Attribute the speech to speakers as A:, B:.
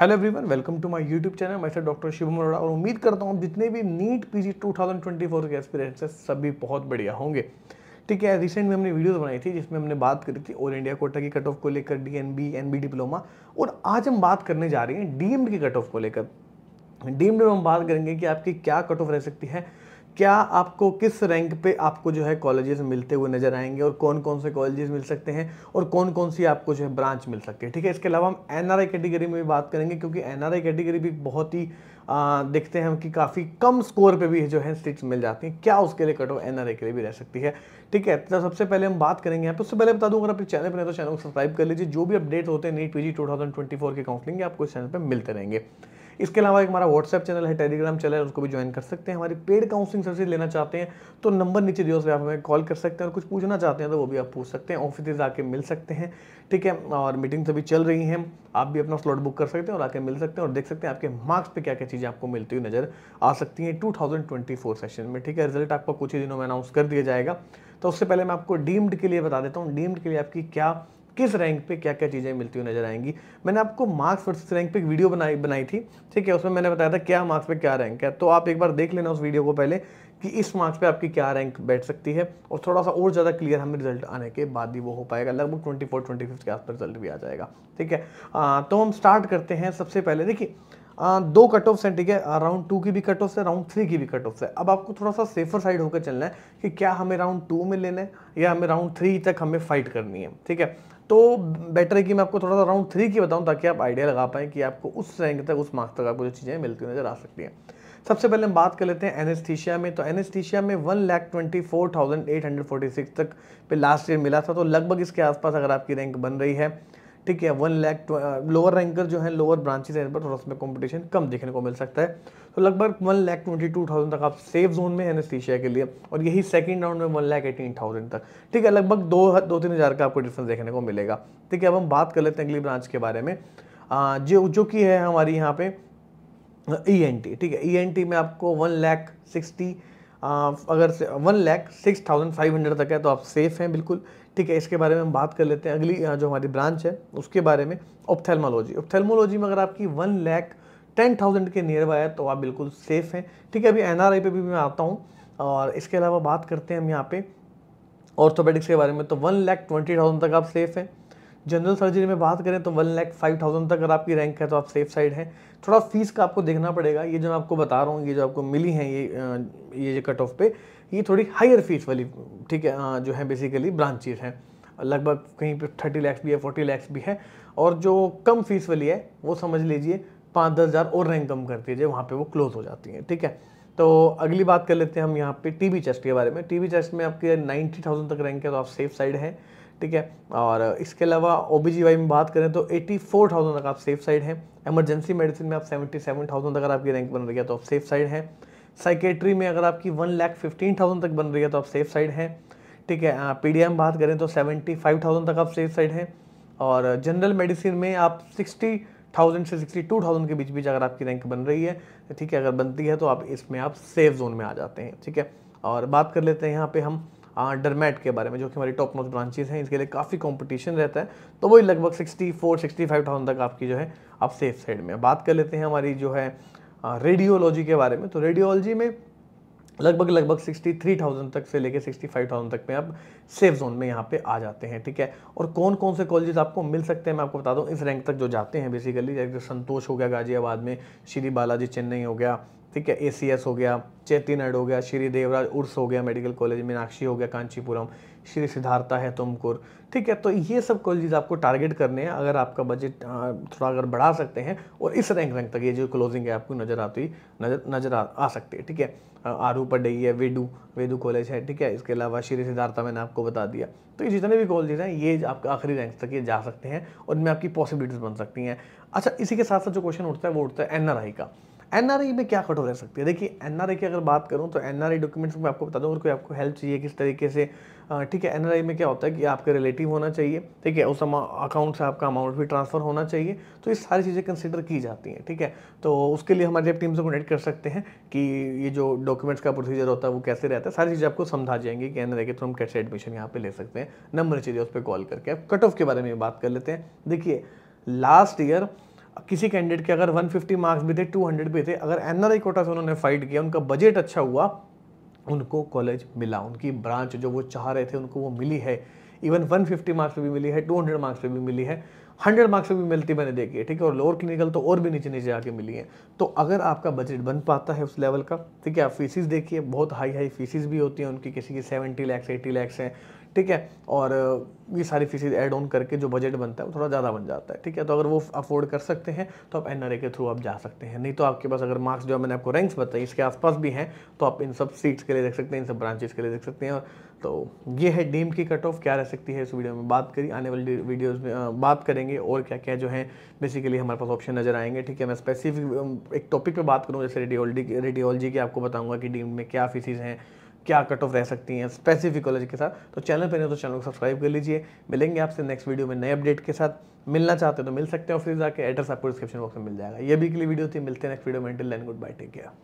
A: hello everyone welcome to my YouTube channel मैं doctor Shivam Arora और उम्मीद करता हूँ जितने भी नीट पीजी 2024 के एक्सपीरियंस है सभी बहुत बढ़िया होंगे ठीक है रिसेंट में हमने वीडियोस बनाई थी जिसमें हमने बात करी थी ऑल इंडिया कोटा की कट ऑफ को लेकर डीएनबी एनबी डिप्लोमा और आज हम बात करने जा रहे हैं डीएम के कट ऑफ को लेकर डीम्ड में हम बात करेंगे कि आपकी क्या कट ऑफ रह सकती है क्या आपको किस रैंक पे आपको जो है कॉलेजेस मिलते हुए नजर आएंगे और कौन कौन से कॉलेजेस मिल सकते हैं और कौन कौन सी आपको जो है ब्रांच मिल सकती है ठीक है इसके अलावा हम एनआरआई कैटेगरी में भी बात करेंगे क्योंकि एनआरआई कैटेगरी भी बहुत ही आ, देखते हैं हम कि काफ़ी कम स्कोर पे भी जो है सीट्स मिल जाती हैं क्या उसके लिए कट ऑफ एन के लिए भी रह सकती है ठीक है तो सबसे पहले हम बात करेंगे यहाँ पर उससे पहले बता दूँ अगर आप चैनल पर नहीं तो चैनल को सब्सक्राइब कर लीजिए जो भी अपडेट होते हैं नीट पी जी के काउंसलिंग आपको इस चैनल पर मिलते रहेंगे इसके अलावा एक हमारा व्हाट्सएप चैनल है टेलीग्राम चैनल है उसको भी ज्वाइन कर सकते हैं हमारी पेड काउंसलिंग सर्विस लेना चाहते हैं तो नंबर नीचे दिए उसमें आप हमें कॉल कर सकते हैं और कुछ पूछना चाहते हैं तो वो भी आप पूछ सकते हैं ऑफिस आके मिल सकते हैं ठीक है और मीटिंग्स अभी चल रही हैं आप भी अपना स्लॉट बुक कर सकते हैं और आके मिल सकते हैं और देख सकते हैं आपके मार्क्स पे क्या क्या चीज़ें आपको मिलती हुई नज़र आ सकती हैं 2024 सेशन में ठीक है रिजल्ट आपको कुछ ही दिनों में अनाउंस कर दिया जाएगा तो उससे पहले मैं आपको डीम्ड के लिए बता देता हूँ डीम्ड के लिए आपकी क्या किस रैंक पे क्या क्या चीज़ें मिलती हुई नजर आएंगी मैंने आपको मार्क्स वर्सेस रैंक पे वीडियो बनाई बनाई थी ठीक है उसमें मैंने बताया था क्या मार्क्स पे क्या रैंक है तो आप एक बार देख लेना उस वीडियो को पहले कि इस मार्क्स पे आपकी क्या रैंक बैठ सकती है और थोड़ा सा और ज़्यादा क्लियर हमें रिजल्ट आने के बाद ही वो हो पाएगा लगभग ट्वेंटी फोर ट्वेंटी फिफ्थ के आसपास रिजल्ट भी आ जाएगा ठीक है आ, तो हम स्टार्ट करते हैं सबसे पहले देखिए आ, दो कट ऑफ्स हैं ठीक है राउंड टू की भी कट ऑफ है राउंड थ्री की भी कट ऑफ है अब आपको थोड़ा सा सेफर साइड होकर चलना है कि क्या हमें राउंड टू में लेना है या हमें राउंड थ्री तक हमें फाइट करनी है ठीक है तो बेटर है कि मैं आपको थोड़ा सा राउंड थ्री की बताऊं ताकि आप आइडिया लगा पाएँ कि आपको उस रैंक तक उस मार्क्स तक आपको जो चीज़ें मिलती नज़र आ सकती हैं सबसे पहले हम बात कर लेते हैं एनेस्थीशिया में तो एनेस्थीशिया में one lakh twenty four thousand eight hundred forty six तक पे लास्ट ईयर मिला था तो लगभग इसके आसपास अगर आपकी रैंक बन रही है ठीक है वन लैख लोअर रैंकर जो है लोअर ब्रांचेज हैं पर थोड़ा उसमें कॉम्पिटिशन कम देखने को मिल सकता है तो लगभग one lakh twenty two thousand तक आप सेफ जोन में एनेस्थीशिया के लिए और यही सेकंड राउंड में वन लैख एटीन थाउजेंड तक ठीक है लगभग दो दो तीन हज़ार का आपको डिफरेंस देखने को मिलेगा ठीक है अब हम बात कर लेते हैं अगली ब्रांच के बारे में आ, जो जो कि है हमारी यहाँ पे ई एन टी ठीक है ई एन टी में आपको वन लैख सिक्सटी अगर one lakh six thousand five hundred तक है तो आप सेफ़ हैं बिल्कुल ठीक है इसके बारे में हम बात कर लेते हैं अगली जो हमारी ब्रांच है उसके बारे में ऑप्थेलमोलॉजी ऑप्थेलमोलॉजी में अगर आपकी वन लैख टेन थाउजेंड के नियर बाय है तो आप बिल्कुल सेफ़ हैं ठीक है अभी एन आर आई पर भी मैं आता हूँ और इसके अलावा बात करते हैं हम यहाँ पे ऑर्थोपेडिक्स के बारे में तो वन लैख ट्वेंटी थाउजेंड तक आप सेफ़ हैं जनरल सर्जरी में बात करें तो वन लैख फाइव थाउजेंड तक अगर आपकी रैंक है तो आप सेफ साइड हैं थोड़ा फीस का आपको देखना पड़ेगा ये जो मैं आपको बता रहा हूँ ये जो आपको मिली है ये ये कट ऑफ पे ये थोड़ी हायर फीस वाली ठीक है जो है बेसिकली ब्रांचेज हैं लगभग कहीं पर थर्टी लैक्स भी है फोर्टी लैक्स भी है और जो कम फीस वाली है वो समझ लीजिए पाँच दस हज़ार और रैंक कम कर दीजिए वहाँ पर वो क्लोज हो जाती है ठीक है तो अगली बात कर लेते हैं हम यहाँ पे बी चेस्ट के बारे में टी बी चेस्ट में आपके नाइन्टी थाउजेंड तक रैंक है तो आप सेफ साइड हैं ठीक है और इसके अलावा ओ में बात करें तो 84,000 तक आप सेफ साइड हैं एमरजेंसी मेडिसिन में आप 77,000 तक अगर आपकी रैंक बन रही है तो आप सेफ साइड हैं साइकेट्री में अगर आपकी वन लैख फिफ्टीन थाउजेंड तक बन रही है तो आप सेफ साइड हैं ठीक है पी डी बात करें तो सेवेंटी फाइव थाउजेंड तक आप सेफ साइड हैं और जनरल मेडिसिन में आप सिक्सटी थाउजेंड से सिक्सटी टू थाउजेंड के बीच बीच अगर आपकी रैंक बन रही है ठीक है अगर बनती है तो आप इसमें आप सेफ जोन में आ जाते हैं ठीक है और बात कर लेते हैं यहाँ पे हम हाँ, डरमेट के बारे में जो कि हमारी टॉप मोस्ट ब्रांचेज हैं इसके लिए काफ़ी कंपटीशन रहता है तो वही लगभग sixty sixty four five thousand तक आपकी जो है आप सेफ साइड में बात कर लेते हैं हमारी जो है रेडियोलॉजी के बारे में तो रेडियोलॉजी में लगभग लगभग सिक्सटी थ्री थाउजेंड तक से लेकर सिक्सटी फाइव थाउजेंड तक में आप सेफ जोन में यहाँ पे आ जाते हैं ठीक है और कौन कौन से कॉलेजेस आपको मिल सकते हैं मैं आपको बता दूँ इस रैंक तक जो जाते हैं बेसिकली जैसे संतोष हो गया गाजियाबाद में श्री बालाजी चेन्नई हो गया ठीक है ए हो गया चेती नड हो गया श्री देवराज उर्स हो गया मेडिकल कॉलेज मीनाक्षी हो गया कांचीपुरम श्री सिद्धार्था है तुमकुर ठीक है तो ये सब कॉलेजेस आपको टारगेट करने हैं अगर आपका बजट थोड़ा अगर बढ़ा सकते हैं और इस रैंक रैंक तक ये जो क्लोजिंग है आपको नज़र आती नज़र नज़र आ, आ सकती है ठीक है आरू पडेई है वेडू वेडू कॉलेज है ठीक है इसके अलावा श्री सिद्धार्था मैंने आपको बता दिया तो ये जितने भी कॉलेजेस हैं ये आपके आखिरी रैंक तक ये जा सकते हैं और इनमें आपकी पॉसिबिलिटीज़ बन सकती हैं अच्छा इसी के साथ साथ जो क्वेश्चन उठता है वो उठता है एन का एनआरआई में क्या कटो रह सकती है देखिए एनआरआई की अगर बात करूँ तो एनआरआई डॉक्यूमेंट्स में आपको बता दूँ अगर कोई आपको हेल्प चाहिए किस तरीके से ठीक है एनआरआई में क्या होता है कि आपके रिलेटिव होना चाहिए ठीक है उस अकाउंट से आपका अमाउंट भी ट्रांसफ़र होना चाहिए तो ये सारी चीज़ें कंसिडर की जाती हैं ठीक है तो उसके लिए हमारी टीम से कॉन्टेक्ट कर सकते हैं कि ये जो डॉक्यूमेंट्स का प्रोसीजर होता है वो कैसे रहता है सारी चीज़ें आपको समझा जाएंगे कि एनआरआई के थ्रू हम कैसे एडमिशन यहाँ पर ले सकते हैं नंबर चाहिए उस पर कॉल करके अब कट ऑफ के बारे में बात कर लेते हैं देखिए लास्ट ईयर किसी कैंडिडेट के अगर 150 मार्क्स भी थे 200 भी थे अगर एनआरआई कोटा से उन्होंने फाइट किया उनका बजट अच्छा हुआ उनको कॉलेज मिला उनकी ब्रांच जो वो चाह रहे थे उनको वो मिली है इवन 150 मार्क्स पे भी मिली है 200 मार्क्स पे भी मिली है 100 मार्क्स पे भी मिलती मैंने देखी है ठीक है और लोअर क्लिनिकल तो और भी नीचे नीचे आके मिली है तो अगर आपका बजट बन पाता है उस लेवल का ठीक है आप फीसिस देखिए बहुत हाई हाई फीसिस भी होती हैं उनकी किसी की सेवेंटी लैक्स एटी लैक्स हैं ठीक है और ये सारी फीसिस एड ऑन करके जो बजट बनता है वो थोड़ा ज़्यादा बन जाता है ठीक है तो अगर वो अफोर्ड कर सकते हैं तो आप एन के थ्रू आप जा सकते हैं नहीं तो आपके पास अगर मार्क्स जो मैंने आपको रैंक्स बताई इसके आसपास भी हैं तो आप इन सब सीट्स के लिए देख सकते हैं इन सब ब्रांचेस के लिए देख सकते हैं और तो ये है डीम की कट ऑफ क्या रह सकती है इस वीडियो में बात करी आने वाली वीडियोज़ में बात करेंगे और क्या क्या जो है बेसिकली हमारे पास ऑप्शन नज़र आएंगे ठीक है मैं स्पेसिफिक एक टॉपिक पर बात करूँ जैसे रेडियोलॉजी रेडियोलॉजी की आपको बताऊँगा कि डीम में क्या फीसिस हैं क्या कट ऑफ रह सकती हैं स्पेसिफिक कॉलेज के साथ तो चैनल पर नहीं तो चैनल को सब्सक्राइब कर लीजिए मिलेंगे आपसे नेक्स्ट वीडियो में नए अपडेट के साथ मिलना चाहते हैं तो मिल सकते हैं ऑफिस जाकर एड्रेस आपको डिस्क्रिप्शन बॉक्स में मिल जाएगा ये भी के लिए वीडियो थी मिलते हैं नेक्स्ट वीडियो में till end goodbye take care